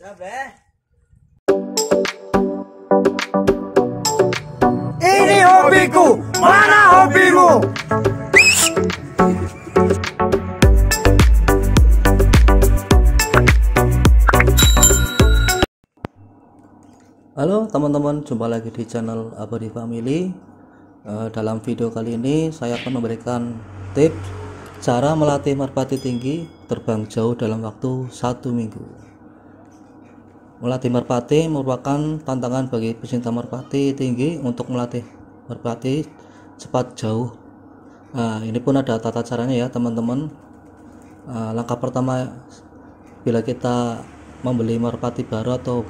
Eh? Ini hobiku, mana hobimu? Halo teman-teman, jumpa lagi di channel Abadi Family. Eh, dalam video kali ini saya akan memberikan tips cara melatih merpati tinggi terbang jauh dalam waktu satu minggu. Melatih merpati merupakan tantangan bagi pecinta merpati tinggi untuk melatih merpati cepat jauh. Nah, ini pun ada tata caranya ya, teman-teman. Nah, langkah pertama bila kita membeli merpati baru atau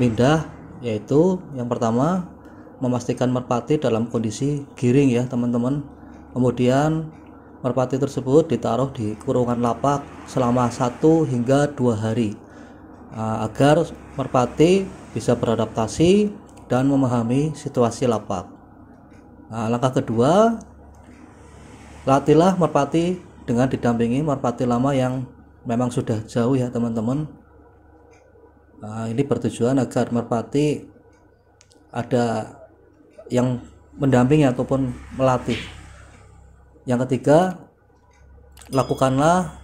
pindah yaitu yang pertama memastikan merpati dalam kondisi giring ya, teman-teman. Kemudian merpati tersebut ditaruh di kurungan lapak selama 1 hingga 2 hari Ah, agar merpati bisa beradaptasi dan memahami situasi lapak. Nah, langkah kedua, latihlah merpati dengan didampingi merpati lama yang memang sudah jauh ya teman-teman. Nah, ini bertujuan agar merpati ada yang mendampingi ataupun melatih. Yang ketiga, lakukanlah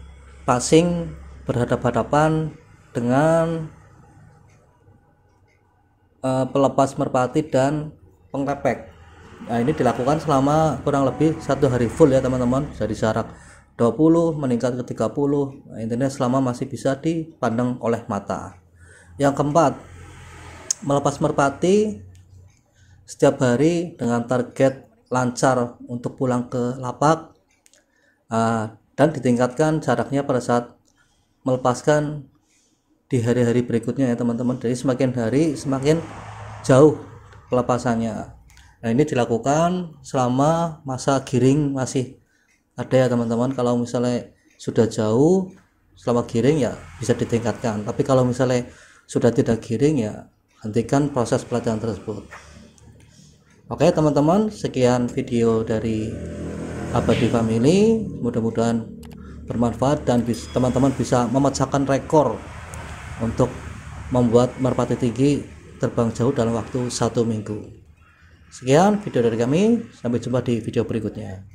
passing berhadapan. hadapan dengan uh, pelepas merpati dan pengrepek nah ini dilakukan selama kurang lebih satu hari full ya teman-teman bisa disarak 20 meningkat ke 30 nah, intinya selama masih bisa dipandang oleh mata yang keempat melepas merpati setiap hari dengan target lancar untuk pulang ke lapak uh, dan ditingkatkan jaraknya pada saat melepaskan di hari-hari berikutnya ya teman-teman jadi semakin hari semakin jauh pelepasannya nah ini dilakukan selama masa giring masih ada ya teman-teman kalau misalnya sudah jauh selama giring ya bisa ditingkatkan tapi kalau misalnya sudah tidak giring ya hentikan proses pelatihan tersebut oke teman-teman sekian video dari abadi family mudah-mudahan bermanfaat dan teman-teman bisa memecahkan rekor untuk membuat merpati tinggi terbang jauh dalam waktu satu minggu. Sekian video dari kami, sampai jumpa di video berikutnya.